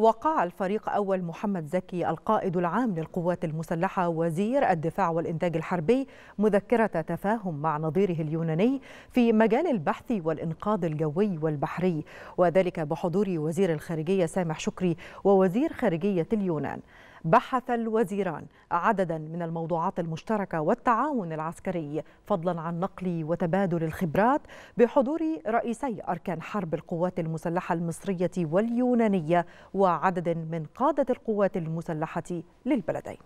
وقع الفريق أول محمد زكي القائد العام للقوات المسلحة وزير الدفاع والإنتاج الحربي مذكرة تفاهم مع نظيره اليوناني في مجال البحث والإنقاذ الجوي والبحري وذلك بحضور وزير الخارجية سامح شكري ووزير خارجية اليونان بحث الوزيران عددا من الموضوعات المشتركة والتعاون العسكري فضلا عن نقل وتبادل الخبرات بحضور رئيسي أركان حرب القوات المسلحة المصرية واليونانية وعدد من قادة القوات المسلحة للبلدين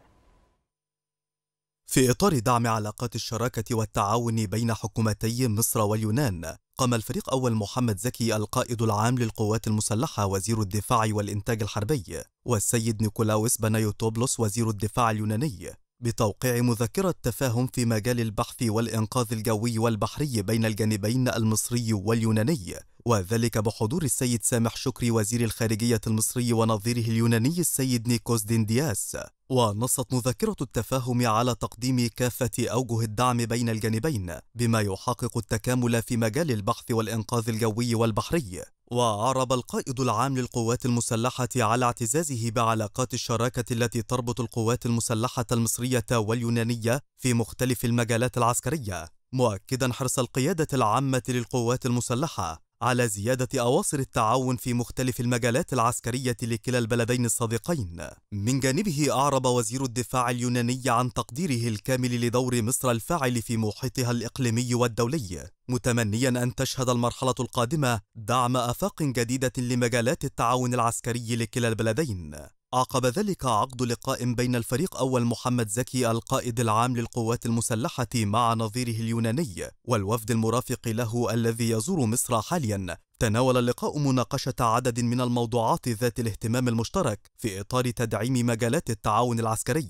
في إطار دعم علاقات الشراكة والتعاون بين حكومتي مصر واليونان قام الفريق أول محمد زكي القائد العام للقوات المسلحة وزير الدفاع والإنتاج الحربي والسيد نيكولاوس بنايوتوبلوس وزير الدفاع اليوناني بتوقيع مذكرة تفاهم في مجال البحث والإنقاذ الجوي والبحري بين الجانبين المصري واليوناني وذلك بحضور السيد سامح شكري وزير الخارجية المصري ونظيره اليوناني السيد نيكوس ديندياس ونصت مذكرة التفاهم على تقديم كافة أوجه الدعم بين الجانبين بما يحقق التكامل في مجال البحث والإنقاذ الجوي والبحري وأعرب القائد العام للقوات المسلحة على اعتزازه بعلاقات الشراكة التي تربط القوات المسلحة المصرية واليونانية في مختلف المجالات العسكرية، مؤكدا حرص القيادة العامة للقوات المسلحة على زيادة أواصر التعاون في مختلف المجالات العسكرية لكلا البلدين الصديقين. من جانبه أعرب وزير الدفاع اليوناني عن تقديره الكامل لدور مصر الفاعل في محيطها الإقليمي والدولي، متمنيا أن تشهد المرحلة القادمة دعم آفاق جديدة لمجالات التعاون العسكري لكلا البلدين. عقب ذلك عقد لقاء بين الفريق أول محمد زكي القائد العام للقوات المسلحة مع نظيره اليوناني والوفد المرافق له الذي يزور مصر حاليا تناول اللقاء مناقشة عدد من الموضوعات ذات الاهتمام المشترك في إطار تدعيم مجالات التعاون العسكري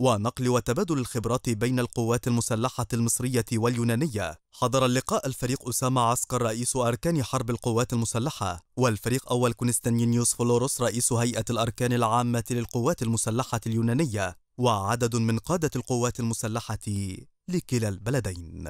ونقل وتبادل الخبرات بين القوات المسلحة المصرية واليونانية حضر اللقاء الفريق أسامة عسكر رئيس أركان حرب القوات المسلحة والفريق أول كونستانينيوس فلوروس رئيس هيئة الأركان العامة للقوات المسلحة اليونانية وعدد من قادة القوات المسلحة لكلا البلدين